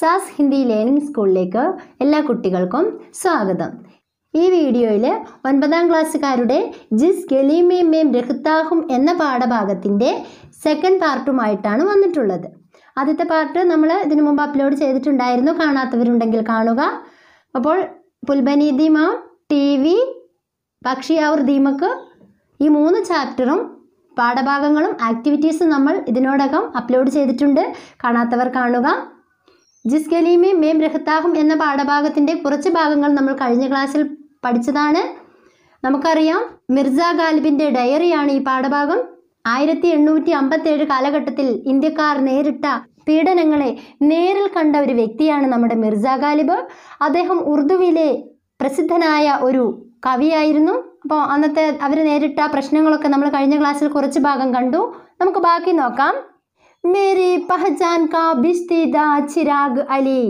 സാസ് Hindi learning സ്കൂളിലേക്ക് എല്ലാ കുട്ടികൾക്കും സ്വാഗതം ഈ വീഡിയോയിൽ ഒൻപതാം ക്ലാസ്സുകാരുടെ ജിസ് ഗലീമേം മേം രഹ്താഹും എന്ന പാഠഭാഗത്തിൻ്റെ സെക്കൻഡ് പാർട്ടുമായിട്ടാണ് വന്നിട്ടുള്ളത് ആദ്യത്തെ പാർട്ട് നമ്മൾ ഇതിനു മുമ്പ് അപ്ലോഡ് ചെയ്തിട്ടുണ്ടായിരുന്നു കാണാത്തവരുണ്ടെങ്കിൽ കാണുക അപ്പോൾ പുൽബനി ദീമ ടി വി പക്ഷിയാവർ ദീമക്ക് ഈ മൂന്ന് ചാപ്റ്ററും പാഠഭാഗങ്ങളും ആക്ടിവിറ്റീസും നമ്മൾ ഇതിനോടകം അപ്ലോഡ് ചെയ്തിട്ടുണ്ട് കാണാത്തവർ കാണുക ജിസ് മേം രഹത്താഹും എന്ന പാഠഭാഗത്തിൻ്റെ കുറച്ച് ഭാഗങ്ങൾ നമ്മൾ കഴിഞ്ഞ ക്ലാസ്സിൽ പഠിച്ചതാണ് നമുക്കറിയാം മിർസ ഗാലിബിൻ്റെ ഡയറിയാണ് ഈ പാഠഭാഗം ആയിരത്തി എണ്ണൂറ്റി അമ്പത്തേഴ് കാലഘട്ടത്തിൽ ഇന്ത്യക്കാർ നേരിട്ട പീഡനങ്ങളെ നേരിൽ കണ്ട ഒരു വ്യക്തിയാണ് നമ്മുടെ മിർസ ഗാലിബ് അദ്ദേഹം ഉറുദുവിലെ പ്രസിദ്ധനായ ഒരു കവിയായിരുന്നു അപ്പോൾ അന്നത്തെ അവർ നേരിട്ട പ്രശ്നങ്ങളൊക്കെ നമ്മൾ കഴിഞ്ഞ ക്ലാസ്സിൽ കുറച്ച് ഭാഗം കണ്ടു നമുക്ക് ബാക്കി നോക്കാം മേരി പഹജാൻ കാ ചിരാഗ് അലി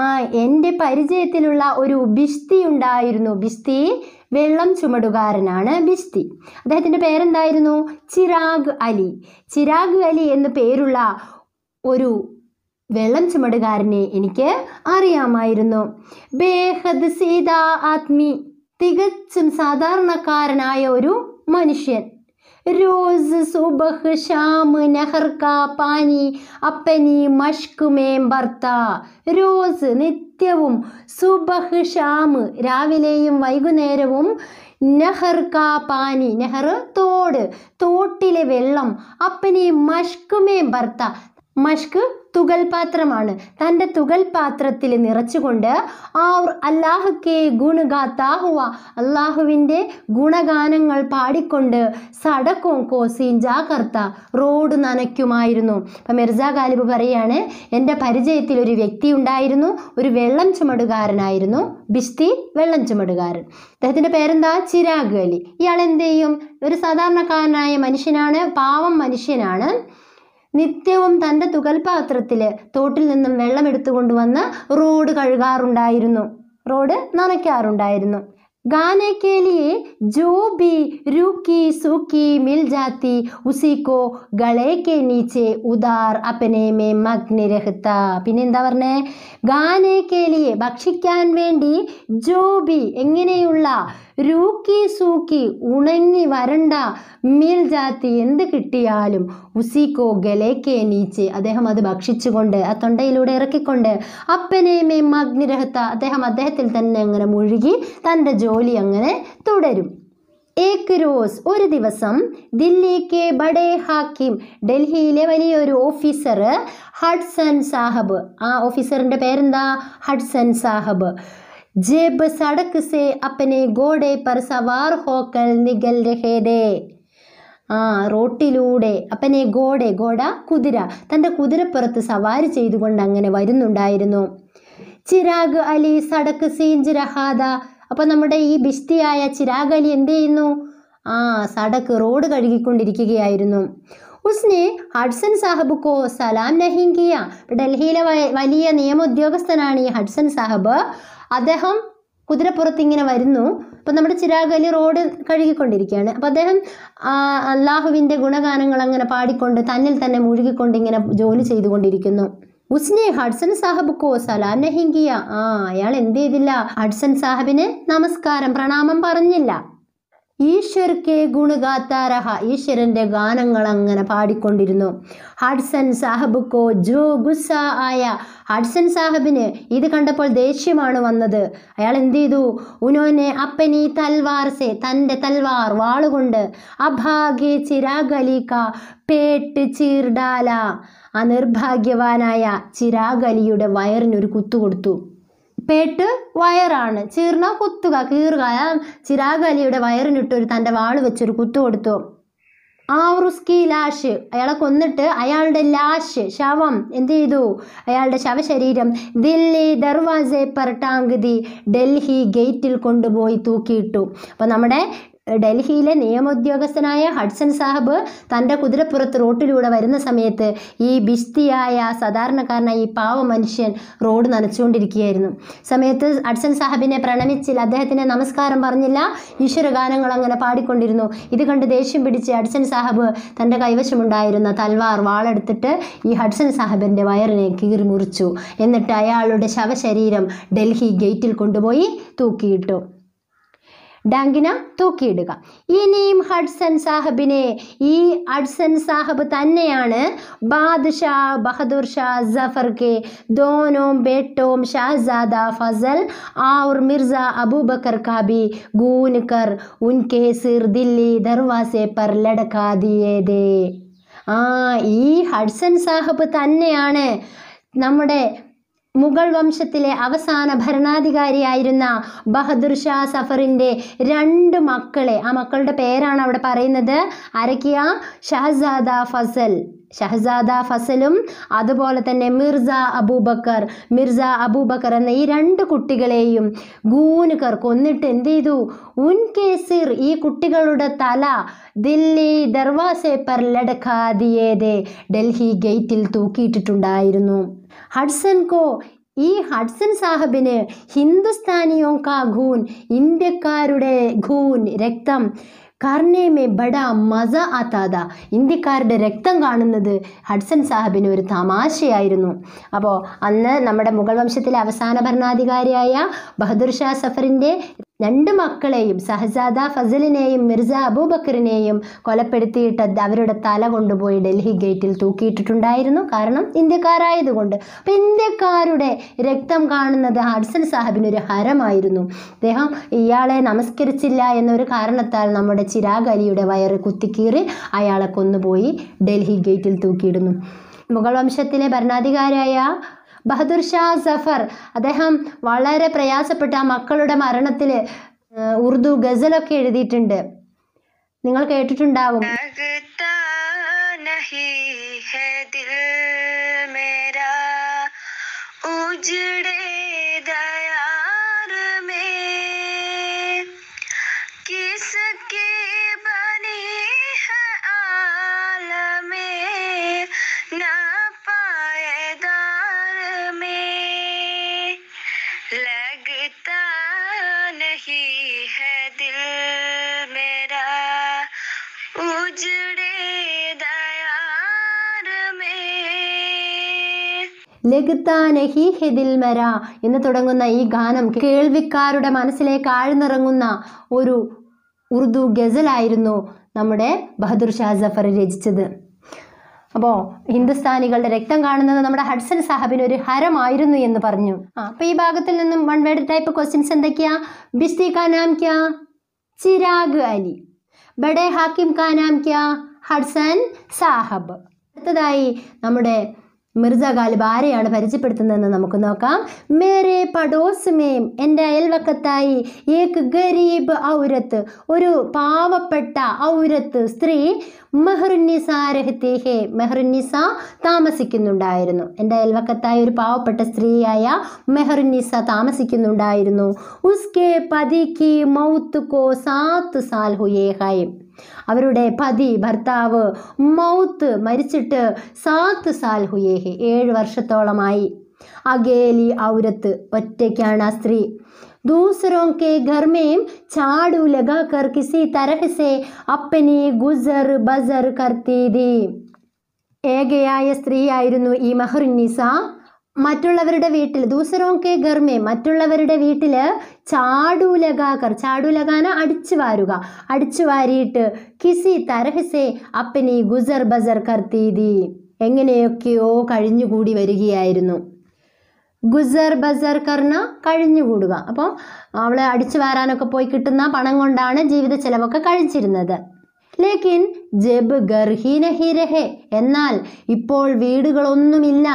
ആ എൻ്റെ പരിചയത്തിലുള്ള ഒരു ബിസ്തി ഉണ്ടായിരുന്നു ബിസ്തി വെള്ളം ചുമടുകാരനാണ് ബിസ്തി അദ്ദേഹത്തിൻ്റെ പേരെന്തായിരുന്നു ചിരാഗ് അലി ചിരാഗ് അലി എന്ന് പേരുള്ള ഒരു വെള്ളം ചുമടുകാരനെ എനിക്ക് അറിയാമായിരുന്നു ബേഹദ് സീതാ ആത്മി തികച്ചും സാധാരണക്കാരനായ ഒരു മനുഷ്യൻ रोज सुबह शाम नहर का पानी अपनी मश्क में बरता रोज നിത്യവും സുബഹ് ഷാമ് രാവിലെയും വൈകുന്നേരവും നെഹർ കാ പാനി നെഹർ തോട് തോട്ടിലെ വെള്ളം അപ്പനി മഷ്കുമേ ഭർത്ത മഷ്ക് തുകൽ പാത്രമാണ് തൻ്റെ തുകൽ പാത്രത്തിൽ നിറച്ചുകൊണ്ട് ആ അല്ലാഹുക്കെ ഗുണഗാത്താഹുവ അള്ളാഹുവിൻ്റെ ഗുണഗാനങ്ങൾ പാടിക്കൊണ്ട് സടക്കും കോസീൻ ജാകർത്ത റോഡ് നനയ്ക്കുമായിരുന്നു അപ്പം മിർജ ഗാലിബ് പറയാണ് എൻ്റെ പരിചയത്തിൽ ഒരു വ്യക്തി ഉണ്ടായിരുന്നു ഒരു വെള്ളം ചുമടുകാരനായിരുന്നു ബിസ്തി വെള്ളം ചുമടുകാരൻ അദ്ദേഹത്തിൻ്റെ പേരെന്താ ചിരാഗ് അലി ഇയാൾ എന്ത് ചെയ്യും ഒരു സാധാരണക്കാരനായ മനുഷ്യനാണ് പാവം മനുഷ്യനാണ് നിത്യവും തൻ്റെ തുകൽപാത്രത്തിൽ തോട്ടിൽ നിന്നും വെള്ളമെടുത്തു കൊണ്ടുവന്ന് റോഡ് കഴുകാറുണ്ടായിരുന്നു റോഡ് നനയ്ക്കാറുണ്ടായിരുന്നു ഗാനെ ജോ ബി രൂക്കി സൂക്കി മിൽ ജാത്തി ഉസിക്കോ ഗളേക്കെ കെ നീച്ചെ ഉദാർ അപ്പനെ മേ മഗ്നി രഹത്ത പറഞ്ഞേ ഗാനെ ഭക്ഷിക്കാൻ വേണ്ടി ജോ ബി എങ്ങനെയുള്ള രൂക്കി സൂക്കി ഉണങ്ങി വരണ്ട മീൽ ജാത്തി എന്ത് കിട്ടിയാലും ഉസിക്കോ ഗലേക്കേ നീച്ച് അദ്ദേഹം അത് ഭക്ഷിച്ചുകൊണ്ട് ആ തൊണ്ടയിലൂടെ ഇറക്കിക്കൊണ്ട് അപ്പനെയുമേ മഗ്നിരഹത്ത അദ്ദേഹം അദ്ദേഹത്തിൽ തന്നെ അങ്ങനെ മുഴുകി തൻ്റെ ജോലി അങ്ങനെ തുടരും ഏക്ക് റോസ് ഒരു ദിവസം ദില്ലിക്ക് ബഡേ ഹാക്കിം ഡൽഹിയിലെ വലിയൊരു ഓഫീസർ ഹഡ്സൺ സാഹബ് ആ ഓഫീസറിൻ്റെ പേരെന്താ ഹഡ്സൺ സാഹബ് जेब सड़क से अपने घोड़े पर सवार होकर निकल रहे थे ആ റോട്ടിലൂടെ അപ്പനെ ഗോഡെ ഗോഡ കുതിര തൻ്റെ കുതിരപ്പുറത്ത് സവാരി ചെയ്തുകൊണ്ട് അങ്ങനെ വരുന്നുണ്ടായിരുന്നു ചിരാഗ് അലി സടക്ക് സീഞ്ച് രഹാദ അപ്പൊ നമ്മുടെ ഈ ബിഷ്തിയായ ചിരാഗ് അലി എന്ത് ചെയ്യുന്നു ആ സടക്ക് റോഡ് കഴുകിക്കൊണ്ടിരിക്കുകയായിരുന്നു ഉസ്നെ ഹഡ്സൺ കോ സലാം നഹീം കിയ ഡൽഹിയിലെ വലിയ ഉദ്യോഗസ്ഥനാണ് ഈ ഹഡ്സൺ സാഹബ് അദ്ദേഹം കുതിരപ്പുറത്ത് ഇങ്ങനെ വരുന്നു അപ്പം നമ്മുടെ ചിരാഗ് അലി റോഡ് കഴുകിക്കൊണ്ടിരിക്കുകയാണ് അപ്പോൾ അദ്ദേഹം അള്ളാഹുവിൻ്റെ ഗുണഗാനങ്ങൾ അങ്ങനെ പാടിക്കൊണ്ട് തന്നിൽ തന്നെ മുഴുകിക്കൊണ്ട് ഇങ്ങനെ ജോലി ചെയ്തുകൊണ്ടിരിക്കുന്നു ഉസ്നെ ഹഡ്സൺ സാഹബ് കോ സലാം നഹിങ്കിയ ആ അയാൾ എന്ത് ചെയ്തില്ല ഹഡ്സൺ സാഹബിന് നമസ്കാരം പ്രണാമം പറഞ്ഞില്ല ഈശ്വർ കെ ഗുണഗാത്താരഹ ഈശ്വരന്റെ ഗാനങ്ങൾ അങ്ങനെ പാടിക്കൊണ്ടിരുന്നു ഹഡ്സൺ കോ ജോ ഗുസ ആയ ഹഡ്സൺ സാഹബിന് ഇത് കണ്ടപ്പോൾ ദേഷ്യമാണ് വന്നത് അയാൾ എന്ത് ചെയ്തു ഉനോനെ അപ്പനി തൽവാർ സെ തൻ്റെ തൽവാർ വാളുകൊണ്ട് അഭാഗ്യ ചിരാഗലിക പേട്ട് ചീർഡാല ആ നിർഭാഗ്യവാനായ ചിരാഗലിയുടെ വയറിനൊരു കുത്തു കൊടുത്തു പേട്ട് വയറാണ് ചീർണ കുത്തുക കീറുക അയാൾ ചിരാഗ് അലിയുടെ വയറിനിട്ടൊരു തൻ്റെ വാൾ വെച്ചൊരു കുത്തു കൊടുത്തു ആവറുസ്കി ലാഷ് അയാളെ കൊന്നിട്ട് അയാളുടെ ലാഷ് ശവം എന്ത് ചെയ്തു അയാളുടെ ശവശരീരം ദില്ലി ദർവാസെ പർ ദി ഡൽഹി ഗേറ്റിൽ കൊണ്ടുപോയി തൂക്കിയിട്ടു അപ്പോൾ നമ്മുടെ ഡൽഹിയിലെ നിയമോദ്യോഗസ്ഥനായ ഹഡ്സൺ സാഹിബ് തൻ്റെ കുതിരപ്പുറത്ത് റോട്ടിലൂടെ വരുന്ന സമയത്ത് ഈ ബിസ്തിയായ സാധാരണക്കാരനായ ഈ പാവ മനുഷ്യൻ റോഡ് നനച്ചുകൊണ്ടിരിക്കുകയായിരുന്നു സമയത്ത് ഹഡ്സൺ സാഹിബിനെ പ്രണമിച്ചില്ല അദ്ദേഹത്തിന് നമസ്കാരം പറഞ്ഞില്ല ഈശ്വരഗാനങ്ങൾ അങ്ങനെ പാടിക്കൊണ്ടിരുന്നു ഇത് കണ്ട് ദേഷ്യം പിടിച്ച് ഹഡ്സൺ സാഹിബ് തൻ്റെ കൈവശമുണ്ടായിരുന്ന തൽവാർ വാളെടുത്തിട്ട് ഈ ഹഡ്സൺ സാഹബിൻ്റെ വയറിനെ കീറി മുറിച്ചു എന്നിട്ട് അയാളുടെ ശവശരീരം ഡൽഹി ഗേറ്റിൽ കൊണ്ടുപോയി തൂക്കിയിട്ടു ഡാങ്കിന തൂക്കിയിടുക ഇനിയും ഹഡ്സൻ സാഹബിനെ ഈ ഹഡ്സൻ സാഹബ് തന്നെയാണ് ബാദ്ഷാ ബഹദൂർ ഷാ ജഫർ കെ ദോനോം ബേട്ടോം ഷാഹസാദ ഫസൽ ആർ മിർസ അബൂബക്കർ കാബി ഗൂൻകർ ഉൻകെ സിർ ദില്ലി ദർവാസെ പർ ലടക്കാ ആ ഈ ഹഡ്സൻ സാഹബ് തന്നെയാണ് നമ്മുടെ മുഗൾ വംശത്തിലെ അവസാന ഭരണാധികാരിയായിരുന്ന ബഹദൂർ ഷാ സഫറിൻ്റെ രണ്ട് മക്കളെ ആ മക്കളുടെ പേരാണ് അവിടെ പറയുന്നത് അരക്കിയ ഷഹസാദ ഫസൽ ഷഹസാദ ഫസലും അതുപോലെ തന്നെ മിർസ അബൂബക്കർ മിർസ അബൂബക്കർ എന്ന ഈ രണ്ട് കുട്ടികളെയും ഗൂനുകർ കൊന്നിട്ട് എന്ത് ചെയ്തു ഉൻ കേസിർ ഈ കുട്ടികളുടെ തല ദില്ലി ദർവാസെ പർ ലഡക്കാതിയേതെ ഡൽഹി ഗേറ്റിൽ തൂക്കിയിട്ടിട്ടുണ്ടായിരുന്നു ഹഡ്സൺ കോ ഈ ഹഡ്സൺ സാഹബിന് ഹിന്ദുസ്ഥാനിയോ കാ ഖൂൻ ഇന്ത്യക്കാരുടെ ഖൂൻ രക്തം കർണേമേ ബഡ മസ ആത്താത ഇന്ത്യക്കാരുടെ രക്തം കാണുന്നത് ഹഡ്സൺ സാഹബിന് ഒരു തമാശയായിരുന്നു അപ്പോൾ അന്ന് നമ്മുടെ മുഗൾ വംശത്തിലെ അവസാന ഭരണാധികാരിയായ ബഹദൂർ ഷാ സഫറിൻ്റെ രണ്ട് മക്കളെയും സഹസാദ ഫസലിനെയും മിർസ അബൂബക്കറിനെയും കൊലപ്പെടുത്തിയിട്ട് അവരുടെ തല കൊണ്ടുപോയി ഡൽഹി ഗേറ്റിൽ തൂക്കിയിട്ടിട്ടുണ്ടായിരുന്നു കാരണം ഇന്ത്യക്കാരായതുകൊണ്ട് അപ്പം ഇന്ത്യക്കാരുടെ രക്തം കാണുന്നത് ഹഡ്സൺ സാഹിബിനൊരു ഹരമായിരുന്നു അദ്ദേഹം ഇയാളെ നമസ്കരിച്ചില്ല എന്നൊരു കാരണത്താൽ നമ്മുടെ ചിരാഗ് അലിയുടെ വയറ് കുത്തിക്കീറി അയാളെ കൊന്നുപോയി ഡൽഹി ഗേറ്റിൽ തൂക്കിയിടുന്നു മുഗൾ വംശത്തിലെ ഭരണാധികാരിയായ ബഹദൂർ ഷാ സഫർ അദ്ദേഹം വളരെ പ്രയാസപ്പെട്ട ആ മക്കളുടെ മരണത്തിൽ ഉറുദു ഗസലൊക്കെ എഴുതിയിട്ടുണ്ട് നിങ്ങൾ കേട്ടിട്ടുണ്ടാവും ഉജടേ ലഗുത്താനഹി എന്ന് തുടങ്ങുന്ന ഈ ഗാനം കേൾവിക്കാരുടെ മനസ്സിലേക്ക് ആഴ്ന്നിറങ്ങുന്ന ഒരു ഉറുദു ഗസലായിരുന്നു നമ്മുടെ ബഹദൂർ ഷാ ജഫർ രചിച്ചത് അപ്പോൾ ഹിന്ദുസ്ഥാനികളുടെ രക്തം കാണുന്നത് നമ്മുടെ ഹഡ്സൺ സാഹബിന് ഒരു ഹരമായിരുന്നു എന്ന് പറഞ്ഞു ആ അപ്പോൾ ഈ ഭാഗത്തിൽ നിന്നും വൺ വേർഡ് ടൈപ്പ് ക്വസ്റ്റ്യൻസ് എന്തൊക്കെയാ ബിസ്തി കാ ക്യാ ചിരാഗ് അലി ബഡേ ഹാക്കിം കാനാം ക്യാ ഹഡ്സൻ സാഹബ് അടുത്തതായി നമ്മുടെ മിർജ ഗാലിബ് ആരെയാണ് പരിചയപ്പെടുത്തുന്നതെന്ന് നമുക്ക് നോക്കാം മേരെ പടോസ്മേം എൻ്റെ അയൽവക്കത്തായി ഏക്ക് ഗരീബ് ഔരത്ത് ഒരു പാവപ്പെട്ട ഔരത്ത് സ്ത്രീ മെഹ്റുന്നിസ രഹത്തേഹേ മെഹ്റുന്നിസ താമസിക്കുന്നുണ്ടായിരുന്നു എൻ്റെ അയൽവക്കത്തായി ഒരു പാവപ്പെട്ട സ്ത്രീയായ മെഹ്റുന്നിസ താമസിക്കുന്നുണ്ടായിരുന്നു ഉസ്കെ പതിക്ക് മൗത്ത് കോ സാത്ത് സാൽഹുയേഹായും അവരുടെ പതി ഭർത്താവ് മൗത്ത് മരിച്ചിട്ട് സാത്ത് സാൽ ഹുയേഹെ ഏഴ് വർഷത്തോളമായി അഗേലി ഔരത്ത് ഒറ്റയ്ക്കാണ് ആ സ്ത്രീ ദൂസറോ के घर में झाड़ू लगाकर किसी അപ്പനി से ബസർ गुजर बजर करती थी ഏകയായ സ്ത്രീയായിരുന്നു ഈ മെഹറുന്നീസ മറ്റുള്ളവരുടെ വീട്ടിൽ ദൂസറോ കെ ഗർമേ മറ്റുള്ളവരുടെ വീട്ടിൽ ചാടൂലകാകർ ചാടൂലകാന അടിച്ചു വാരുക അടിച്ചു വാരിയിട്ട് കിസി തരഹസെ അപ്പനി ഗുസർ ബസർ കർത്തീതി എങ്ങനെയൊക്കെയോ കഴിഞ്ഞുകൂടി വരികയായിരുന്നു ഗുസർ ബസർ കർണ കഴിഞ്ഞുകൂടുക അപ്പോൾ അവൾ അടിച്ചു വാരാനൊക്കെ പോയി കിട്ടുന്ന പണം കൊണ്ടാണ് ജീവിത ചെലവൊക്കെ കഴിച്ചിരുന്നത് ലേക്കിൻ ജബ് ഗർഹീനഹി എന്നാൽ ഇപ്പോൾ വീടുകളൊന്നുമില്ല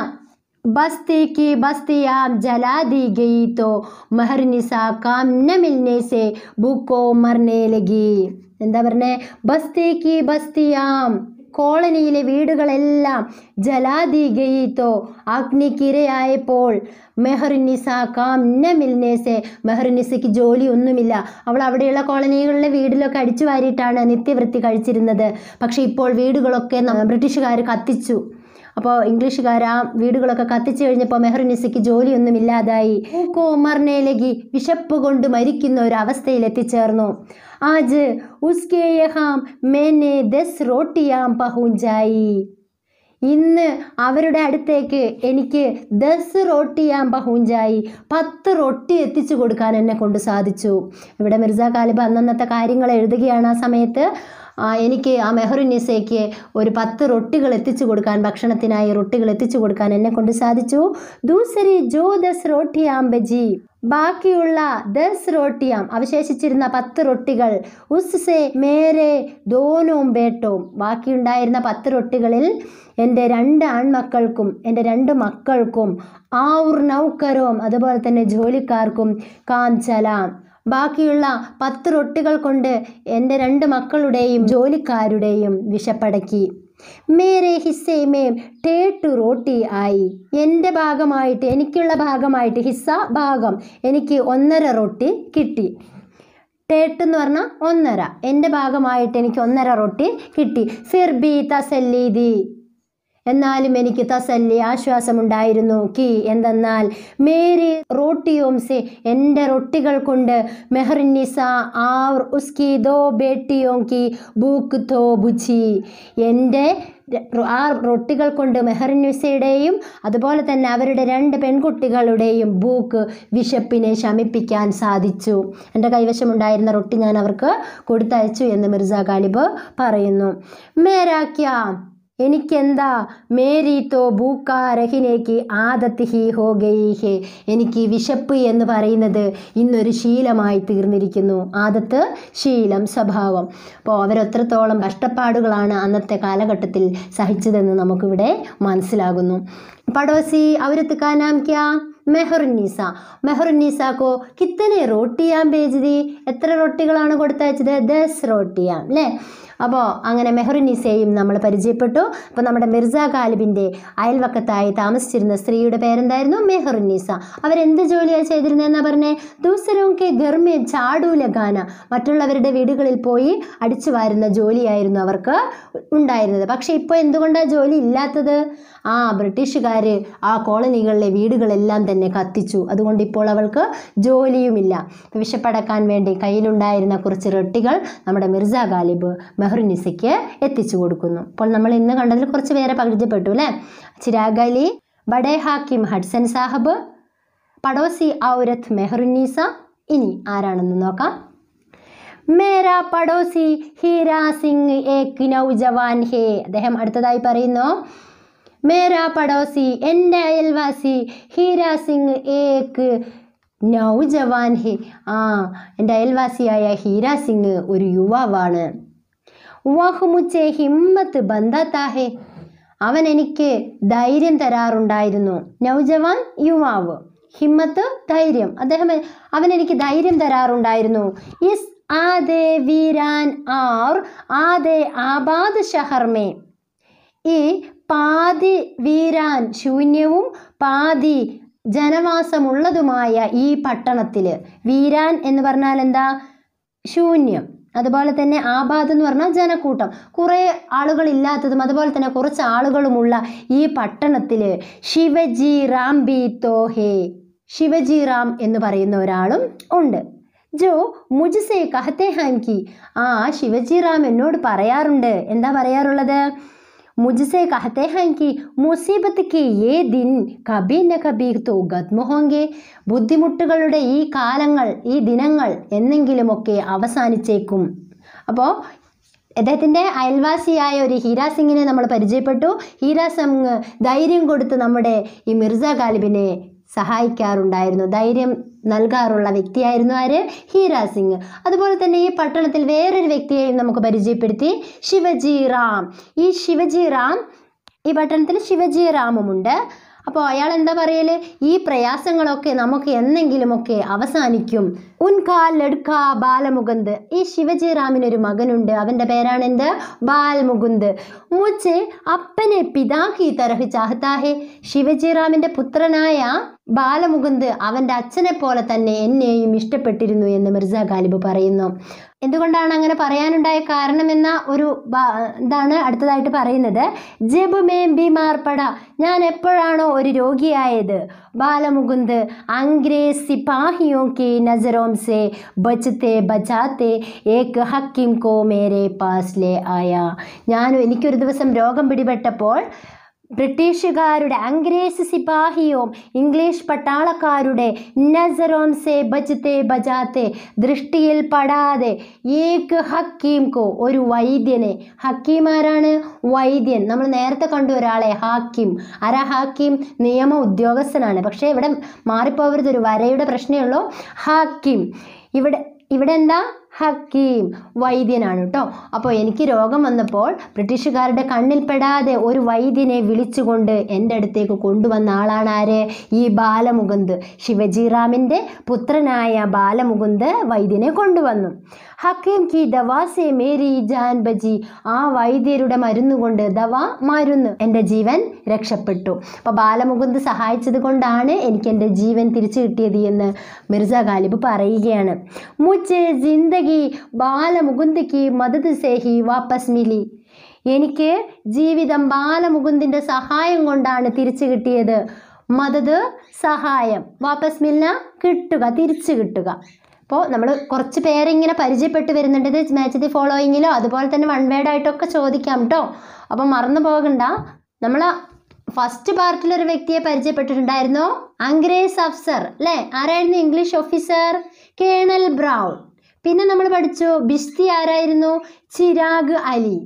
बस्ती की बस्तियाँ जला दी गई तो महर निसा काम न मिलने से भूखो मरने लगी എന്താ പറഞ്ഞേ ബസ്തിക്ക് ബസ്തിയാം കോളനിയിലെ വീടുകളെല്ലാം ജലാദി അഗ്നിക്കിരയായപ്പോൾ മെഹർനിസ കാം മിൽനേസെ മെഹർനിസയ്ക്ക് ജോലി ഒന്നുമില്ല അവൾ അവിടെയുള്ള കോളനികളിലെ വീടിലൊക്കെ അടിച്ചു വാരിയിട്ടാണ് നിത്യവൃത്തി കഴിച്ചിരുന്നത് പക്ഷെ ഇപ്പോൾ വീടുകളൊക്കെ ബ്രിട്ടീഷുകാർ കത്തിച്ചു അപ്പോൾ ഇംഗ്ലീഷുകാരാ വീടുകളൊക്കെ കത്തിച്ചു കഴിഞ്ഞപ്പോൾ മെഹറുനിസയ്ക്ക് ജോലിയൊന്നും ഇല്ലാതായി കോമർനയിലേക്ക് വിശപ്പ് കൊണ്ട് മരിക്കുന്ന ഒരു അവസ്ഥയിൽ എത്തിച്ചേർന്നു ആജ് ഉസ്കേ യഹാം മേനെ ദസ് റോട്ടിയാം പഹുഞ്ചായി ഇന്ന് അവരുടെ അടുത്തേക്ക് എനിക്ക് ദസ് റൊട്ടിയാൻ ബഹുഞ്ചായി പത്ത് റൊട്ടി എത്തിച്ചു കൊടുക്കാൻ എന്നെ കൊണ്ട് സാധിച്ചു ഇവിടെ മിർസ കാലിബ് അന്നന്നത്തെ കാര്യങ്ങൾ എഴുതുകയാണ് ആ സമയത്ത് എനിക്ക് ആ മെഹറുന്നിസയ്ക്ക് ഒരു പത്ത് റൊട്ടികൾ എത്തിച്ചു കൊടുക്കാൻ ഭക്ഷണത്തിനായി റൊട്ടികൾ എത്തിച്ചു കൊടുക്കാൻ എന്നെ കൊണ്ട് സാധിച്ചു ദൂസരി ജോ ദസ് റൊട്ടി ബജി ബാക്കിയുള്ള ദസ് റോട്ടിയാം അവശേഷിച്ചിരുന്ന പത്ത് റൊട്ടികൾ ഉസ്സേ മേരെ ദോനോം ബേട്ടോം ബാക്കിയുണ്ടായിരുന്ന പത്ത് റൊട്ടികളിൽ എൻ്റെ രണ്ട് ആൺമക്കൾക്കും എൻ്റെ രണ്ട് മക്കൾക്കും ആവുർ നൗക്കരോം അതുപോലെ തന്നെ ജോലിക്കാർക്കും കാഞ്ചലാം ബാക്കിയുള്ള പത്ത് റൊട്ടികൾ കൊണ്ട് എൻ്റെ രണ്ട് മക്കളുടെയും ജോലിക്കാരുടെയും വിശപ്പടക്കി മേരെ ഹിസ്സേ ഹിസ്സേമേം ടേട്ടു റോട്ടി ആയി എൻ്റെ ഭാഗമായിട്ട് എനിക്കുള്ള ഭാഗമായിട്ട് ഹിസ്സ ഭാഗം എനിക്ക് ഒന്നര റൊട്ടി കിട്ടി ടേട്ട് എന്ന് പറഞ്ഞാൽ ഒന്നര എൻ്റെ ഭാഗമായിട്ട് എനിക്ക് ഒന്നര റൊട്ടി കിട്ടി ഫിർബി തസല്ലീതി എന്നാലും എനിക്ക് തസല്ലി ആശ്വാസമുണ്ടായിരുന്നു കി എന്തെന്നാൽ മേരി റോട്ടിയോംസെ എൻ്റെ റൊട്ടികൾ കൊണ്ട് മെഹറിനിസ ആർ ഉസ്കി ദോ ബേട്ടിയോം കി ബൂക്ക് തോ ബുജി എൻ്റെ ആ റൊട്ടികൾ കൊണ്ട് മെഹറിനിസയുടെയും അതുപോലെ തന്നെ അവരുടെ രണ്ട് പെൺകുട്ടികളുടെയും ബൂക്ക് വിശപ്പിനെ ശമിപ്പിക്കാൻ സാധിച്ചു എൻ്റെ കൈവശമുണ്ടായിരുന്ന റൊട്ടി ഞാൻ അവർക്ക് കൊടുത്തയച്ചു എന്ന് മിർസ ഗാലിബ് പറയുന്നു മേരാക്യ എനിക്കെന്താ മേരി തോ ഭൂക്ക റഹിനേക്ക് ആദത്ത് ഹി ഹോ ഹേ എനിക്ക് വിശപ്പ് എന്ന് പറയുന്നത് ഇന്നൊരു ശീലമായി തീർന്നിരിക്കുന്നു ആദത്ത് ശീലം സ്വഭാവം അപ്പോൾ അവരെത്രത്തോളം കഷ്ടപ്പാടുകളാണ് അന്നത്തെ കാലഘട്ടത്തിൽ സഹിച്ചതെന്ന് നമുക്കിവിടെ മനസ്സിലാകുന്നു പടോസി അവരത്ത് കാനാം ക്യാ മെഹറുന്നീസ മെഹറുന്നീസാക്കോ കിത്തനെ റോട്ടിയാം പേജിതി എത്ര റോട്ടികളാണ് കൊടുത്തയച്ചത് ദസ് റോട്ടിയാം അല്ലേ അപ്പോൾ അങ്ങനെ മെഹറുനിസയും നമ്മൾ പരിചയപ്പെട്ടു അപ്പോൾ നമ്മുടെ മിർസ ഗാലിബിൻ്റെ അയൽവക്കത്തായി താമസിച്ചിരുന്ന സ്ത്രീയുടെ പേരെന്തായിരുന്നു മെഹറുനിസ അവരെന്ത് ജോലിയാണ് ചെയ്തിരുന്നതെന്നാ പറഞ്ഞേ ദൂസരവും കെ ഗർമേ ചാടൂല ഗാന മറ്റുള്ളവരുടെ വീടുകളിൽ പോയി അടിച്ചു വാരുന്ന ജോലിയായിരുന്നു അവർക്ക് ഉണ്ടായിരുന്നത് പക്ഷേ ഇപ്പോൾ എന്തുകൊണ്ടാണ് ജോലി ഇല്ലാത്തത് ആ ബ്രിട്ടീഷുകാർ ആ കോളനികളിലെ വീടുകളെല്ലാം തന്നെ കത്തിച്ചു അതുകൊണ്ട് ഇപ്പോൾ അവൾക്ക് ജോലിയുമില്ല വിശപ്പടക്കാൻ വേണ്ടി കയ്യിലുണ്ടായിരുന്ന കുറച്ച് റൊട്ടികൾ നമ്മുടെ മിർസ ഗാലിബ് മെഹറുനിസയ്ക്ക് എത്തിച്ചു കൊടുക്കുന്നു അപ്പോൾ നമ്മൾ ഇന്ന് കണ്ടതിൽ കുറച്ച് പേരെ പരിചയപ്പെട്ടു അല്ലേ ചിരാഗ് അലി ബഡേ ഹാക്കിം ഹഡ്സൻ സാഹബ് പടോസി ഔരത്ത് മെഹറുന്നീസ ഇനി ആരാണെന്ന് നോക്കാം മേരാ പടോസി ഹീര സിംഗ് ഏക് നൗജവാൻ ഹേ അദ്ദേഹം അടുത്തതായി പറയുന്നു മേരാ പടോസി എൻ്റെ അയൽവാസി ഹീര സിംഗ് ഏക് നൗജവാൻ ഹേ ആ എൻ്റെ അയൽവാസിയായ ഹീര സിംഗ് ഒരു യുവാവാണ് വാഹ് ഹിമ്മത്ത് ബന്ധത്താഹെ അവൻ എനിക്ക് ധൈര്യം തരാറുണ്ടായിരുന്നു നൗജവാൻ യുവാവ് ഹിമ്മത്ത് ധൈര്യം അദ്ദേഹം അവൻ എനിക്ക് ധൈര്യം തരാറുണ്ടായിരുന്നു ഇസ് ആദേ വീരാൻ ആർ ആദേ ആബാദ് ഷഹർമേ ഈ പാതി വീരാൻ ശൂന്യവും പാതി ജനവാസമുള്ളതുമായ ഈ പട്ടണത്തിൽ വീരാൻ എന്ന് പറഞ്ഞാൽ എന്താ ശൂന്യം അതുപോലെ തന്നെ ആബാദ് എന്ന് പറഞ്ഞാൽ ജനക്കൂട്ടം കുറേ ആളുകൾ ഇല്ലാത്തതും അതുപോലെ തന്നെ കുറച്ച് ആളുകളുമുള്ള ഈ പട്ടണത്തിൽ ശിവജി റാം ബി തോഹേ ശിവജി റാം എന്ന് പറയുന്ന ഒരാളും ഉണ്ട് ജോ മുജസെ കഹത്തെ ഹാം കി ആ ശിവജി റാം എന്നോട് പറയാറുണ്ട് എന്താ പറയാറുള്ളത് मुझसे कहते हैं कि മുസീബത്ത് കി ഏ ദിൻ കബി ന കബി തുഗത്മുഹോങ്കെ ബുദ്ധിമുട്ടുകളുടെ ഈ കാലങ്ങൾ ഈ ദിനങ്ങൾ എന്നെങ്കിലുമൊക്കെ അവസാനിച്ചേക്കും അപ്പോൾ അദ്ദേഹത്തിൻ്റെ അയൽവാസിയായ ഒരു ഹീരാ സിംഗിനെ നമ്മൾ പരിചയപ്പെട്ടു ഹീരാ സിംഗ് ധൈര്യം കൊടുത്ത് നമ്മുടെ ഈ മിർസ ഗാലിബിനെ സഹായിക്കാറുണ്ടായിരുന്നു ധൈര്യം നൽകാറുള്ള വ്യക്തിയായിരുന്നു ആര് ഹീരാസിംഗ് സിംഗ് അതുപോലെ തന്നെ ഈ പട്ടണത്തിൽ വേറൊരു വ്യക്തിയെയും നമുക്ക് പരിചയപ്പെടുത്തി ശിവജി റാം ഈ ശിവജി റാം ഈ പട്ടണത്തിൽ ശിവജി റാമുമുണ്ട് അപ്പോൾ അയാൾ എന്താ പറയല് ഈ പ്രയാസങ്ങളൊക്കെ നമുക്ക് എന്നെങ്കിലുമൊക്കെ അവസാനിക്കും ഉൻകാൽ ലഡ്ക ബാലമുകുന്ദ് ഈ ശിവജി റാമിനൊരു മകനുണ്ട് അവൻ്റെ പേരാണ് എന്ത് ബാൽമുകുന്ദ് മുച്ച് അപ്പനെ പിതാക്കി തരഹ് ചാഹത്താഹേ ശിവജി റാമിൻ്റെ പുത്രനായ ബാലമുകുന്ദ് അവൻ്റെ അച്ഛനെ പോലെ തന്നെ എന്നെയും ഇഷ്ടപ്പെട്ടിരുന്നു എന്ന് മിർസ ഗാലിബ് പറയുന്നു എന്തുകൊണ്ടാണ് അങ്ങനെ പറയാനുണ്ടായ കാരണമെന്ന ഒരു ഇതാണ് അടുത്തതായിട്ട് പറയുന്നത് ജബ് മേം മാർപ്പട ഞാൻ എപ്പോഴാണോ ഒരു രോഗിയായത് ബാലമുകുന്ദ് അംഗ്രേസ് സിപ്പാഹിയോ കെ നസറോം സെ ബച്ചത്തെ ബച്ചാത്തെ ഏക്ക് ഹക്കിം കോ മേരെ പാസ് ആയ ഞാനും എനിക്കൊരു ദിവസം രോഗം പിടിപെട്ടപ്പോൾ ബ്രിട്ടീഷുകാരുടെ അംഗ്രേസ് സിപാഹിയോം ഇംഗ്ലീഷ് പട്ടാളക്കാരുടെ നസറോം സേ ബജ്തേ ബജാത്തെ ദൃഷ്ടിയിൽ പടാതെ ഏക്ക് ഹക്കീം കോ ഒരു വൈദ്യനെ ഹക്കീമാരാണ് വൈദ്യൻ നമ്മൾ നേരത്തെ കണ്ടു ഒരാളെ ഹാക്കിം അര ഹാക്കിം നിയമ ഉദ്യോഗസ്ഥനാണ് പക്ഷേ ഇവിടെ മാറിപ്പോവരുത് ഒരു വരയുടെ ഉള്ളൂ ഹാക്കിം ഇവിടെ ഇവിടെ എന്താ ഹക്കീം വൈദ്യനാണ് കേട്ടോ അപ്പോൾ എനിക്ക് രോഗം വന്നപ്പോൾ ബ്രിട്ടീഷുകാരുടെ കണ്ണിൽപ്പെടാതെ ഒരു വൈദ്യനെ വിളിച്ചുകൊണ്ട് എൻ്റെ അടുത്തേക്ക് കൊണ്ടുവന്ന ആളാണ് ആര് ഈ ബാലമുകുന്ദ് ശിവജിറാമിൻ്റെ പുത്രനായ ബാലമുകുന്ദ് വൈദ്യനെ കൊണ്ടുവന്നു ഹക്കീം കി ദവാസെ മേരി ജാൻ ബജി ആ വൈദ്യരുടെ മരുന്ന് കൊണ്ട് ദവ മരുന്ന് എൻ്റെ ജീവൻ രക്ഷപ്പെട്ടു അപ്പോൾ ബാലമുകുന്ദ് സഹായിച്ചത് കൊണ്ടാണ് എനിക്ക് എൻ്റെ ജീവൻ തിരിച്ചു കിട്ടിയത് എന്ന് മിർസ ഗാലിബ് പറയുകയാണ് മുച്ചേ ജിന്ദ ജിന്ദഗി ബാലമുകുന്ദിക്ക് മദത് സേഹി വാപ്പസ് മിലി എനിക്ക് ജീവിതം ബാലമുകുന്ദിൻ്റെ സഹായം കൊണ്ടാണ് തിരിച്ചു കിട്ടിയത് മദത് സഹായം വാപ്പസ് മില്ല കിട്ടുക തിരിച്ചു കിട്ടുക അപ്പോൾ നമ്മൾ കുറച്ച് പേരിങ്ങനെ പരിചയപ്പെട്ട് വരുന്നുണ്ട് ഇത് മാച്ച് ദി ഫോളോയിങ്ങിലോ അതുപോലെ തന്നെ വൺ വേഡായിട്ടൊക്കെ ചോദിക്കാം കേട്ടോ അപ്പം മറന്നു പോകണ്ട നമ്മൾ ഫസ്റ്റ് പാർട്ടിൽ ഒരു വ്യക്തിയെ പരിചയപ്പെട്ടിട്ടുണ്ടായിരുന്നു അംഗ്രേസ് അഫ്സർ അല്ലേ ആരായിരുന്നു ഇംഗ്ലീഷ് ഓഫീസർ കേണൽ ബ്രൗൺ പിന്നെ നമ്മൾ പഠിച്ചു ബിസ്തി ആരായിരുന്നു ചിരാഗ് അലി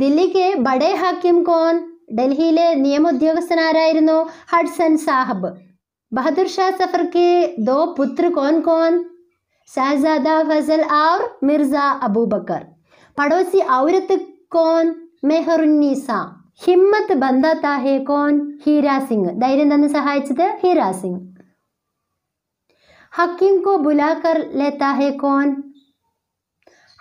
ദില്ലിക്ക് ബഡേ ഹാക്കിം കോൻ ഡൽഹിയിലെ നിയമോദ്യോഗസ്ഥൻ ആരായിരുന്നു ഹഡ്സൻ സാഹബ് ബഹദൂർ ഷാ സഫർക്ക് ദോ പുത്ര കോൻ കോൻ ഷാസാദ ഫസൽ ആർ മിർസ അബൂബക്കർ പടോസി ഔരത്ത് കോൻ മെഹറുന്നീസ ഹിമ്മത്ത് താഹേ കോൻ ഹീരാ സിംഗ് ധൈര്യം തന്നെ സഹായിച്ചത് ഹീരാ സിംഗ് ഹക്കീം को बुलाकर लेता है कौन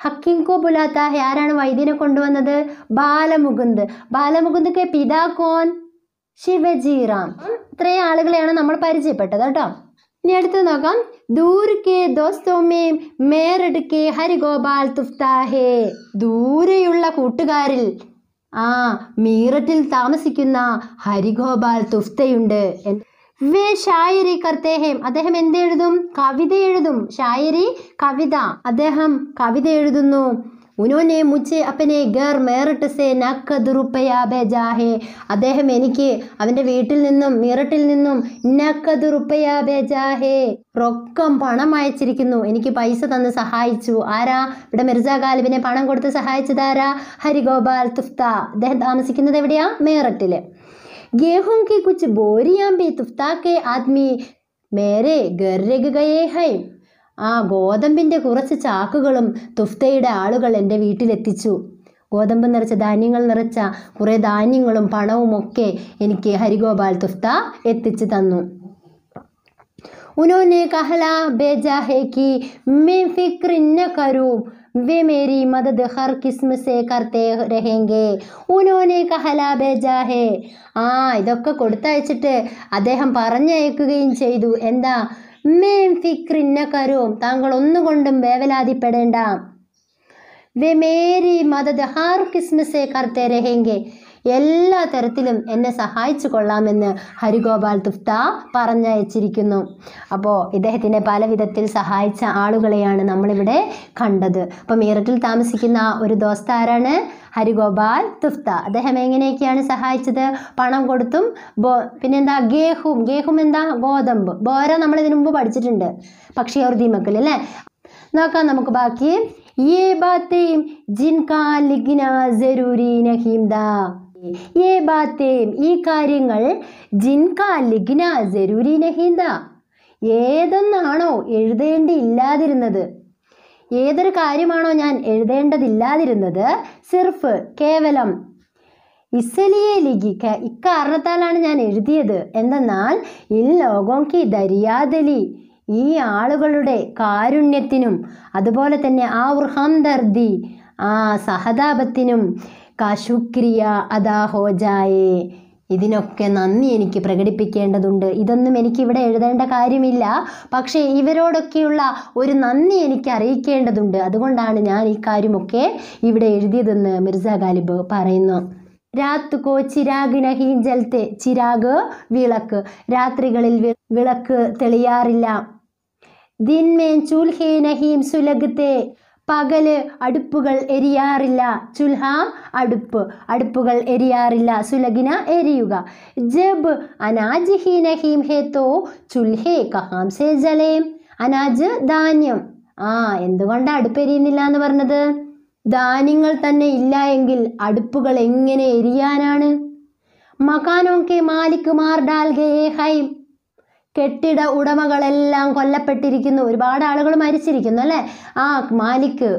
ഹക്കീം കോ ബുലാത്താ ഹെ ആരാണ് വൈദ്യനെ കൊണ്ടുവന്നത് ബാലമുകുന്ദ് ബാലമുകുന്ദ് കെ പിതാ കോൻ ശിവജിറാം ഇത്രയും ആളുകളെയാണ് നമ്മൾ പരിചയപ്പെട്ടത് കേട്ടോ ഇനി അടുത്ത് നോക്കാം ദൂർക്കെ ദോസ്തോമേം മേറെടുക്കെ ഹരിഗോപാൽ തുഫ്താഹേ ദൂരെയുള്ള കൂട്ടുകാരിൽ ആ മീററ്റിൽ താമസിക്കുന്ന ഹരിഗോപാൽ തുഫ്തയുണ്ട് വേ ഷായരി കർത്തേഹം അദ്ദേഹം എന്ത് എഴുതും കവിത എഴുതും ഷായരി കവിത അദ്ദേഹം കവിത എഴുതുന്നു ഉനോനെ മുച്ച് അപ്പനെ ഗർ മേറിട്ട് സേ നക്ക ദുറുപ്പയാബേജാഹേ അദ്ദേഹം എനിക്ക് അവൻ്റെ വീട്ടിൽ നിന്നും മീറട്ടിൽ നിന്നും നക്ക ദുറുപ്പയാബേജാഹേ റൊക്കം പണം അയച്ചിരിക്കുന്നു എനിക്ക് പൈസ തന്ന് സഹായിച്ചു ആരാ ഇവിടെ മിർജ ഗാലിബിനെ പണം കൊടുത്ത് സഹായിച്ചത് ആരാ ഹരിഗോപാൽ തുഫ്ത അദ്ദേഹം താമസിക്കുന്നത് എവിടെയാ മേറട്ടിൽ गेहूं की कुछ बोरियां भी आदमी मेरे घर रेग गए हैं ആ ഗോതമ്പിൻ്റെ കുറച്ച് ചാക്കുകളും തുഫ്തയുടെ ആളുകൾ എൻ്റെ വീട്ടിലെത്തിച്ചു ഗോതമ്പ് നിറച്ച ധാന്യങ്ങൾ നിറച്ച കുറേ ധാന്യങ്ങളും പണവും ഒക്കെ എനിക്ക് ഹരിഗോപാൽ തുഫ്ത എത്തിച്ചു തന്നു ഉനോനെ കഹല ബേജാ ഹേക്കി മേ ഫിക്രിന്ന കരൂ वे मेरी मदद हर किस्म से करते രഹേങ്കെ ഉനോനെ കഹലാബേജാഹേ ആ ഇതൊക്കെ കൊടുത്തയച്ചിട്ട് അദ്ദേഹം പറഞ്ഞയക്കുകയും ചെയ്തു എന്താ മേം ഫിക്രിന്ന കരും താങ്കൾ ഒന്നുകൊണ്ടും വേവലാതിപ്പെടേണ്ട വെ മേരി മദത് ഹാർ കിസ്മസേ കർത്തേ രഹേങ്കെ എല്ലാ തരത്തിലും എന്നെ സഹായിച്ചു കൊള്ളാമെന്ന് ഹരിഗോപാൽ തുഫ്ത പറഞ്ഞയച്ചിരിക്കുന്നു അപ്പോൾ ഇദ്ദേഹത്തിനെ പല വിധത്തിൽ സഹായിച്ച ആളുകളെയാണ് നമ്മളിവിടെ കണ്ടത് അപ്പോൾ മീററ്റിൽ താമസിക്കുന്ന ഒരു ദോസ്താരാണ് ഹരിഗോപാൽ തുഫ്ത അദ്ദേഹം എങ്ങനെയൊക്കെയാണ് സഹായിച്ചത് പണം കൊടുത്തും ബോ പിന്നെന്താ ഗേഹും ഗേഹും എന്താ ഗോതമ്പ് ബോര നമ്മൾ ഇതിനു മുമ്പ് പഠിച്ചിട്ടുണ്ട് പക്ഷി ഓർ ദീമക്കൽ അല്ലേ നോക്കാം നമുക്ക് ബാക്കി ये बातें जिनका लिखना ज़रूरी नहीं था ये ഈ കാര്യങ്ങൾ ഏതൊന്നാണോ എഴുതേണ്ടി ഇല്ലാതിരുന്നത് ഏതൊരു കാര്യമാണോ ഞാൻ എഴുതേണ്ടതില്ലാതിരുന്നത് സിർഫ് കേവലം ഇസലിയെ ലിഖിക്ക ഇക്കാരണത്താലാണ് ഞാൻ എഴുതിയത് എന്തെന്നാൽ ഇൽ കി ദരിയാദലി ഈ ആളുകളുടെ കാരുണ്യത്തിനും അതുപോലെ തന്നെ ആ ദർദി ആ സഹതാപത്തിനും കശുക്രിയ ശുക്രിയ അതാ ഹോജായേ ഇതിനൊക്കെ നന്ദി എനിക്ക് പ്രകടിപ്പിക്കേണ്ടതുണ്ട് ഇതൊന്നും എനിക്ക് ഇവിടെ എഴുതേണ്ട കാര്യമില്ല പക്ഷേ ഇവരോടൊക്കെയുള്ള ഒരു നന്ദി എനിക്ക് അറിയിക്കേണ്ടതുണ്ട് അതുകൊണ്ടാണ് ഞാൻ ഈ കാര്യമൊക്കെ ഇവിടെ എഴുതിയതെന്ന് മിർസ ഗാലിബ് പറയുന്നു രാത്രി കോ ചിരാഗിന ഹീഞ്ചൽത്തെ ചിരാഗ് വിളക്ക് രാത്രികളിൽ വിളക്ക് തെളിയാറില്ല ദിൻമേൻ ചൂൽഹേ നഹീം സുലഗത്തെ പകല് അടുപ്പുകൾ എരിയാറില്ല ചുൽഹ അടുപ്പ് അടുപ്പുകൾ എരിയാറില്ല സുലഗിന എരിയുക ജബ് അനാജ് ഹി ഹേത്തോ ചുൽഹേ കഹാം സേ ജലേ അനാജ് ധാന്യം ആ എന്തുകൊണ്ടാണ് അടുപ്പ് എരിയുന്നില്ല എന്ന് പറഞ്ഞത് ധാന്യങ്ങൾ തന്നെ ഇല്ല എങ്കിൽ അടുപ്പുകൾ എങ്ങനെ എരിയാനാണ് മകാനോക്കെ മാലിക് മാർ ഡാൽഗേ ഹൈം കെട്ടിട ഉടമകളെല്ലാം കൊല്ലപ്പെട്ടിരിക്കുന്നു ഒരുപാട് ആളുകൾ മരിച്ചിരിക്കുന്നു അല്ലേ ആ മാലിക്ക്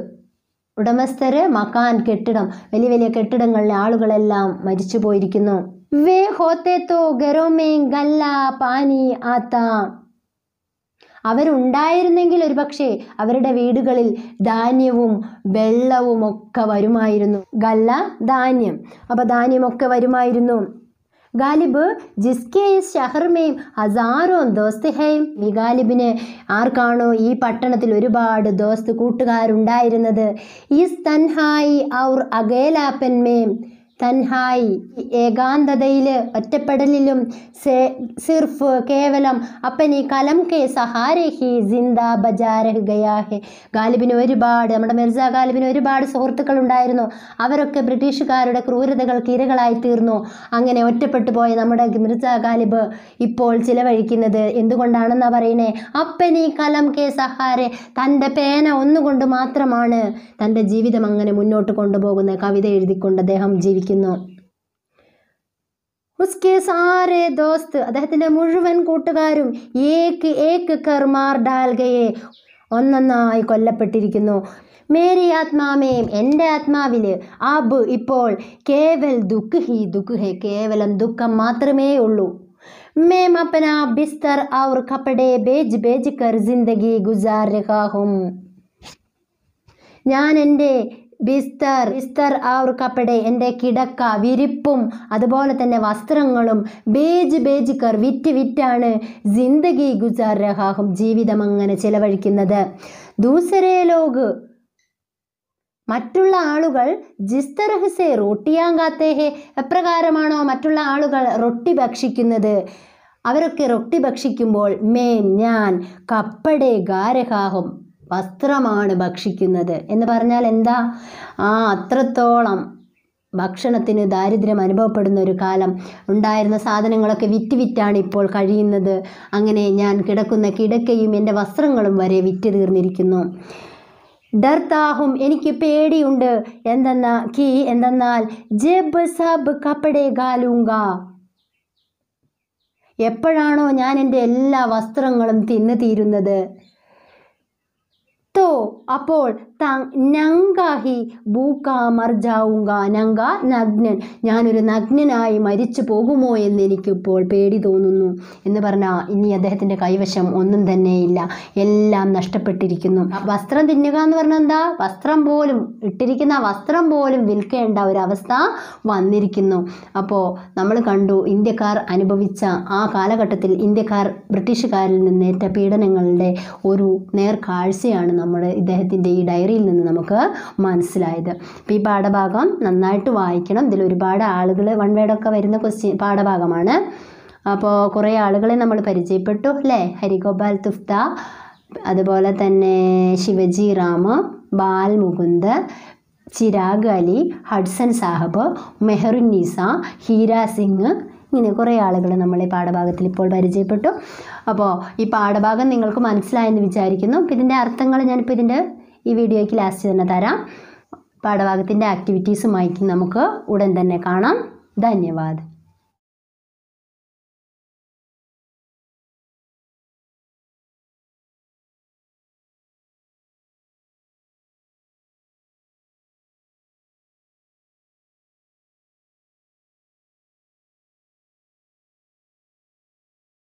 ഉടമസ്ഥർ മക്കാൻ കെട്ടിടം വലിയ വലിയ കെട്ടിടങ്ങളിലെ ആളുകളെല്ലാം മരിച്ചു പോയിരിക്കുന്നു വേ ഹോത്തെ ഗരോമേ ഗല്ല പാനി ആത്ത അവരുണ്ടായിരുന്നെങ്കിൽ ഒരുപക്ഷെ അവരുടെ വീടുകളിൽ ധാന്യവും വെള്ളവും ഒക്കെ വരുമായിരുന്നു ഗല്ല ധാന്യം അപ്പോൾ ധാന്യമൊക്കെ വരുമായിരുന്നു ഗാലിബ് ജിസ്കേയും ഷഹർമയും ഹസാറോ ദോസ്ത് ഹെയും ഈ ഗാലിബിന് ആർക്കാണോ ഈ പട്ടണത്തിൽ ഒരുപാട് ദോസ്ത് കൂട്ടുകാരുണ്ടായിരുന്നത് ഈ സ്തൻഹായി ഔർ അഗേലാപ്പന്മേം തൻഹായി ഏകാന്തതയിൽ ഒറ്റപ്പെടലിലും സിർഫ് കേവലം അപ്പനി കലം കെ സഹാരഹി ജിന്ദാ ബജാരഹുകയാഹെ ഗാലിബിന് ഒരുപാട് നമ്മുടെ മിർജ ഗാലിബിന് ഒരുപാട് സുഹൃത്തുക്കൾ ഉണ്ടായിരുന്നു അവരൊക്കെ ബ്രിട്ടീഷുകാരുടെ ക്രൂരതകൾക്ക് ഇരകളായി തീർന്നു അങ്ങനെ ഒറ്റപ്പെട്ടു പോയ നമ്മുടെ മിർജ ഗാലിബ് ഇപ്പോൾ ചിലവഴിക്കുന്നത് എന്തുകൊണ്ടാണെന്നാണ് പറയുന്നേ അപ്പനി കലം കെ സഹാരെ തൻ്റെ പേന ഒന്നുകൊണ്ട് മാത്രമാണ് തൻ്റെ ജീവിതം അങ്ങനെ മുന്നോട്ട് കൊണ്ടുപോകുന്ന കവിത എഴുതിക്കൊണ്ട് അദ്ദേഹം ജീവിക്കുന്നത് ഇരിക്കുന്നവൾ ഉസ്കെ സാരെ ദോസ്ത് അദ്ദേഹത്തിൻ്റെ മുഴുവൻ കൂട്ടുകാരും ഏക്ക് ഏക്ക് കർമാർ ഡാൽഗയെ ഒന്നൊന്നായി കൊല്ലപ്പെട്ടിരിക്കുന്നു മേരി ആത്മാമേം എൻ്റെ ആത്മാവിൽ അബ് ഇപ്പോൾ കേവൽ ദുഃഖ് ഹി ദുഃഖ് ഹെ കേവലം ദുഃഖം മാത്രമേ ഉള്ളൂ മേം അപ്പന ബിസ്തർ അവർ കപ്പടെ ബേജ് ബേജ് കർ ജിന്ദഗി ഗുസാർ രഹാഹും ഞാൻ എൻ്റെ ബിസ്തർ ബിസ്തർ ആ ഒരു കപ്പടെ എൻ്റെ കിടക്ക വിരിപ്പും അതുപോലെ തന്നെ വസ്ത്രങ്ങളും ബേജ് ബേജ് കർ വിറ്റ് വിറ്റാണ് ജിന്ദഗി ഗുസാർ രഹാഹും ജീവിതം അങ്ങനെ ചിലവഴിക്കുന്നത് ദൂസരേ ലോക് മറ്റുള്ള ആളുകൾ ജിസ്തർഹ്സെ റൊട്ടിയാങ്കാത്തേഹെ എപ്രകാരമാണോ മറ്റുള്ള ആളുകൾ റൊട്ടി ഭക്ഷിക്കുന്നത് അവരൊക്കെ റൊട്ടി ഭക്ഷിക്കുമ്പോൾ മേ ഞാൻ കപ്പടെ ഗാരഹാഹും വസ്ത്രമാണ് ഭക്ഷിക്കുന്നത് എന്ന് പറഞ്ഞാൽ എന്താ ആ അത്രത്തോളം ഭക്ഷണത്തിന് ദാരിദ്ര്യം അനുഭവപ്പെടുന്ന ഒരു കാലം ഉണ്ടായിരുന്ന സാധനങ്ങളൊക്കെ വിറ്റ് വിറ്റാണ് ഇപ്പോൾ കഴിയുന്നത് അങ്ങനെ ഞാൻ കിടക്കുന്ന കിടക്കയും എൻ്റെ വസ്ത്രങ്ങളും വരെ വിറ്റ് തീർന്നിരിക്കുന്നു ഡർത്താഹും എനിക്ക് പേടിയുണ്ട് എന്തെന്നാ കി എന്തെന്നാൽ ജബ് സബ് കപ്പടെ ഗാലൂങ്ക എപ്പോഴാണോ ഞാൻ എൻ്റെ എല്ലാ വസ്ത്രങ്ങളും തിന്നു തീരുന്നത് तो അപ്പോൾ നങ്കാഹി നങ്ക നഗ്നൻ ഞാനൊരു നഗ്നനായി മരിച്ചു പോകുമോ എന്ന് എനിക്കിപ്പോൾ പേടി തോന്നുന്നു എന്ന് പറഞ്ഞാൽ ഇനി അദ്ദേഹത്തിൻ്റെ കൈവശം ഒന്നും തന്നെയില്ല എല്ലാം നഷ്ടപ്പെട്ടിരിക്കുന്നു വസ്ത്രം തിന്നുക എന്ന് പറഞ്ഞാൽ എന്താ വസ്ത്രം പോലും ഇട്ടിരിക്കുന്ന വസ്ത്രം പോലും വിൽക്കേണ്ട ഒരവസ്ഥ വന്നിരിക്കുന്നു അപ്പോൾ നമ്മൾ കണ്ടു ഇന്ത്യക്കാർ അനുഭവിച്ച ആ കാലഘട്ടത്തിൽ ഇന്ത്യക്കാർ ബ്രിട്ടീഷുകാരിൽ നിന്നേറ്റ പീഡനങ്ങളുടെ ഒരു നേർക്കാഴ്ചയാണ് നമ്മൾ നമ്മുടെ ഇദ്ദേഹത്തിൻ്റെ ഈ ഡയറിയിൽ നിന്ന് നമുക്ക് മനസ്സിലായത് അപ്പോൾ ഈ പാഠഭാഗം നന്നായിട്ട് വായിക്കണം ഇതിൽ ഒരുപാട് ആളുകൾ വൺ വേഡൊക്കെ വരുന്ന ക്വസ്റ്റ്യൻ പാഠഭാഗമാണ് അപ്പോൾ കുറേ ആളുകളെ നമ്മൾ പരിചയപ്പെട്ടു അല്ലേ ഹരിഗോപാൽ തുഫ്ത അതുപോലെ തന്നെ ശിവജി റാം ബാൽ മുകുന്ദ് ചിരാഗ് അലി ഹഡ്സൺ സാഹബ് മെഹറുന്നീസ ഹീരാ സിംഗ് ഇങ്ങനെ കുറേ ആളുകൾ നമ്മളെ പാഠഭാഗത്തിൽ ഇപ്പോൾ പരിചയപ്പെട്ടു അപ്പോൾ ഈ പാഠഭാഗം നിങ്ങൾക്ക് മനസ്സിലായെന്ന് വിചാരിക്കുന്നു ഇതിൻ്റെ അർത്ഥങ്ങൾ ഞാനിപ്പോൾ ഇതിൻ്റെ ഈ വീഡിയോയ്ക്ക് ലാസ്റ്റ് തന്നെ തരാം പാഠഭാഗത്തിൻ്റെ ആക്ടിവിറ്റീസുമായി നമുക്ക് ഉടൻ തന്നെ കാണാം ധന്യവാദം